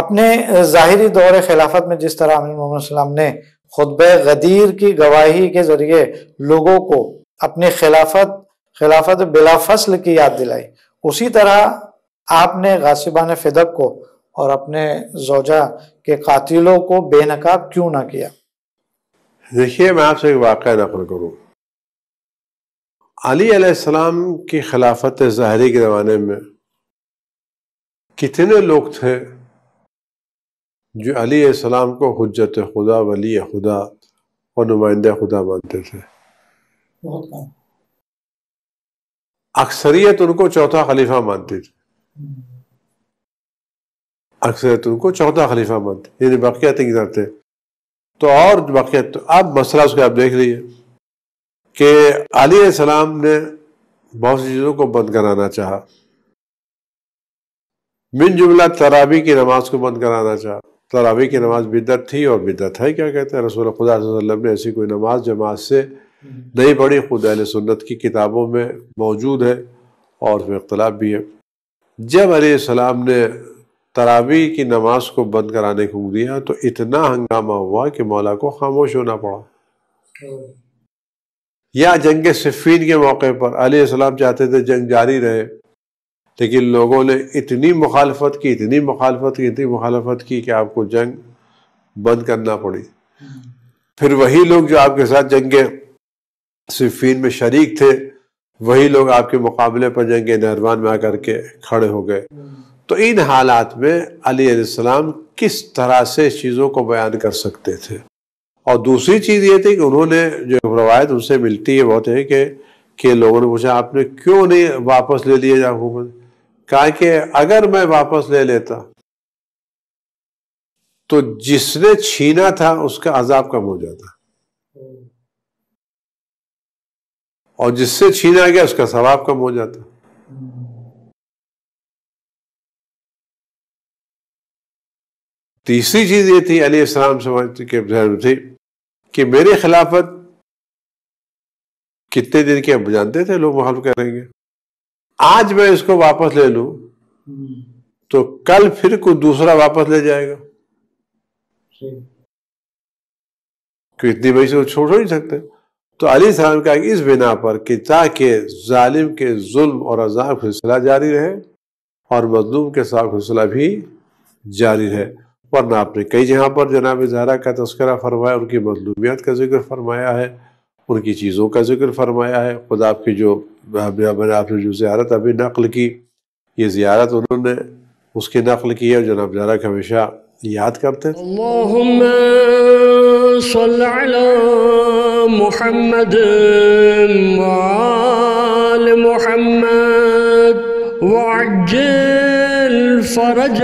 अपने ज़ाहरी दौर खिलाफत में जिस तरह अमीर मोहम्मद ने खुतब गदीर की गवाही के ज़रिए लोगों को अपनी खिलाफत खिलाफत बिलाफसल की याद दिलाई उसी तरह आपने गासिबान फिदक को और अपने जोजा के कातिलों को बेनकाब क्यों ना किया देखिए मैं आपसे एक वाक़ नकल करूँ अली की खिलाफत जहरी के ज़माने में कितने लोग थे जो अली को हजरत खुदा वली खुदा और नुमाइंद खुदा मानते थे अक्सरियत उनको चौथा खलीफा मानती थी अक्सरियत उनको चौथा खलीफा मानते यानी बाकियात इधर थे तो और बाकियात तो अब मसला उसके आप देख लीजिए कि अली सलाम ने बहुत सी चीज़ों को बंद कराना चाहा मिन जुमला तराबी की नमाज को बंद कराना चाहा तरावी की नमाज बिदत थी और बिदत है क्या कहते हैं रसूल खुदा वसल्लम ने ऐसी कोई नमाज जमात से हम्म। नहीं पढ़ी खुद अल सुन्नत की किताबों में मौजूद है और उसमें इख्तलाफ भी है जब अलैहिस्सलाम ने तरावी की नमाज को बंद कराने को दिया तो इतना हंगामा हुआ कि मौला को खामोश होना पड़ा या जंग सिफीन के मौके पर अलैहिस्सलाम चाहते थे जंग जारी रहे लेकिन लोगों ने इतनी मुखालफत की इतनी मुखालफत की इतनी मुखालफत की कि आपको जंग बंद करना पड़ी फिर वही लोग जो आपके साथ जंग सिफीन में शरीक थे वही लोग आपके मुकाबले पर जंग नहरवान में आकर के खड़े हो गए तो इन हालात में अलीसलाम किस तरह से चीज़ों को बयान कर सकते थे और दूसरी चीज़ ये थी कि उन्होंने जो रवायत उनसे मिलती है बहुत है कि के लोगों ने पूछा आपने क्यों नहीं वापस ले लिया जाए कहा कि अगर मैं वापस ले लेता तो जिसने छीना था उसका अजाब कम हो जाता और जिससे छीना गया उसका सवाब कम हो जाता तीसरी चीज ये थी अली इस्लाम समाज के जहन थी कि मेरी खिलाफत कितने दिन के अब जानते थे लोग माहौल करेंगे आज मैं इसको वापस ले लू तो कल फिर कोई दूसरा वापस ले जाएगा इतनी बड़ी से छोड़ नहीं सकते तो अली सलाम का इस बिना पर कि ताकि जालिम के जुल्म और अजाब सिलसिला जारी रहे और मजलूम के साथ सिलसिला भी जारी रहे वरना आपने कई जगह पर जनाब जहरा का तस्करा फरमाया उनकी मजलूमियत का जिक्र फरमाया है उनकी चीज़ों का जिक्र फरमाया है खुद आपकी जो मैंने आपने जो ज्यारत अभी नकल की ये ज्यारत उन्होंने उसकी नकल की है जनाब जरा के हमेशा याद करते मोहम्मद मोहम्मद फरज